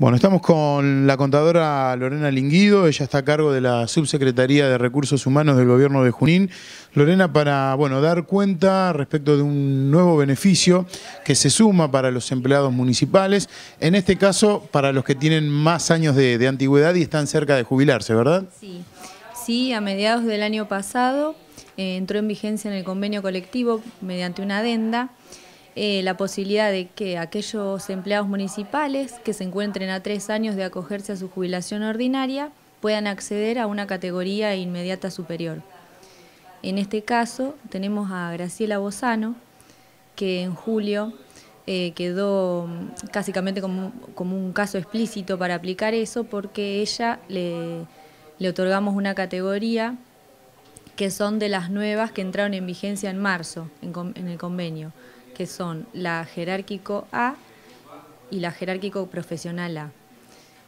Bueno, estamos con la contadora Lorena Linguido, ella está a cargo de la Subsecretaría de Recursos Humanos del Gobierno de Junín. Lorena, para bueno, dar cuenta respecto de un nuevo beneficio que se suma para los empleados municipales, en este caso para los que tienen más años de, antigüedad y están cerca de jubilarse, ¿verdad? Sí, sí, a mediados del año pasado eh, entró en vigencia en el convenio colectivo mediante una adenda eh, la posibilidad de que aquellos empleados municipales que se encuentren a tres años de acogerse a su jubilación ordinaria puedan acceder a una categoría inmediata superior. En este caso tenemos a Graciela Bozano, que en julio eh, quedó básicamente como, un caso explícito para aplicar eso porque ella le, otorgamos una categoría que son de las nuevas que entraron en vigencia en marzo en el convenio que son la jerárquico A y la jerárquico profesional A.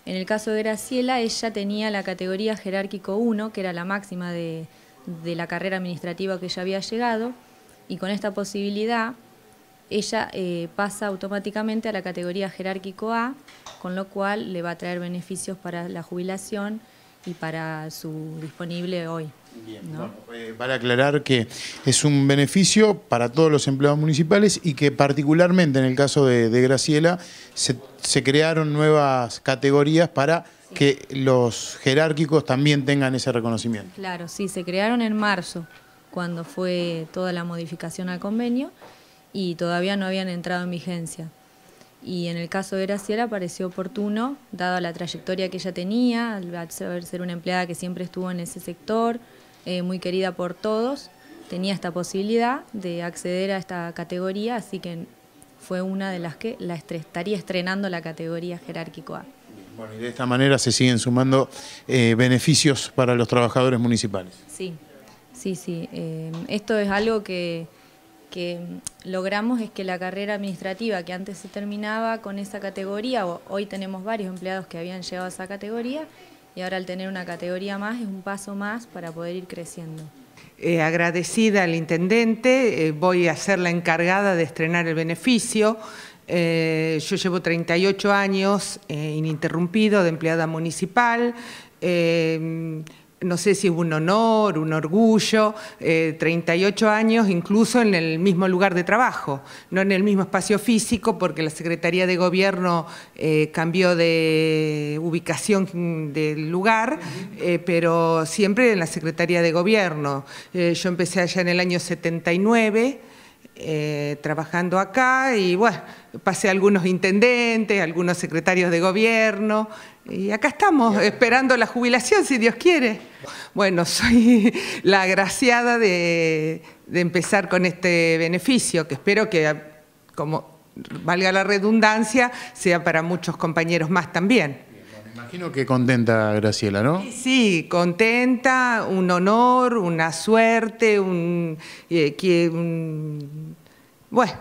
En el caso de Graciela, ella tenía la categoría jerárquico 1, que era la máxima de, la carrera administrativa que ella había llegado, y con esta posibilidad ella eh, pasa automáticamente a la categoría jerárquico A, con lo cual le va a traer beneficios para la jubilación y para su disponible hoy. Bien, para eh, aclarar que es un beneficio para todos los empleados municipales y que particularmente en el caso de, Graciela se, crearon nuevas categorías para que los jerárquicos también tengan ese reconocimiento. Claro, sí, se crearon en marzo cuando fue toda la modificación al convenio y todavía no habían entrado en vigencia y en el caso de Graciela pareció oportuno, dado la trayectoria que ella tenía, al ser una empleada que siempre estuvo en ese sector, eh, muy querida por todos, tenía esta posibilidad de acceder a esta categoría, así que fue una de las que la estaría estrenando la categoría jerárquico A. Bueno, y de esta manera se siguen sumando eh, beneficios para los trabajadores municipales. Sí, sí, sí. Eh, esto es algo que que logramos es que la carrera administrativa que antes se terminaba con esa categoría, hoy tenemos varios empleados que habían llegado a esa categoría, y ahora al tener una categoría más es un paso más para poder ir creciendo. Eh, agradecida al intendente, eh, voy a ser la encargada de estrenar el beneficio. Eh, yo llevo 38 años ininterrumpido de empleada municipal no sé si es un honor, un orgullo, 38 eh, años incluso en el mismo lugar de trabajo, no en el mismo espacio físico, porque la Secretaría de Gobierno eh, cambió de ubicación del lugar, eh, pero siempre en la Secretaría de Gobierno. yo empecé allá en el año 79. Eh, trabajando acá y bueno, pasé algunos intendentes, algunos secretarios de gobierno y acá estamos esperando la jubilación si Dios quiere. Bueno, soy la agraciada de, empezar con este beneficio que espero que, como valga la redundancia, sea para muchos compañeros más también imagino que contenta Graciela, ¿no? Sí, contenta, un honor, una suerte, un, eh, un bueno,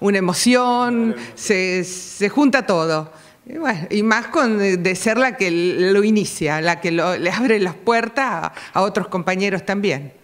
una emoción, se, se junta todo. Y, bueno, y más con eh, de ser la que lo inicia, la que le abre las puertas a otros compañeros también.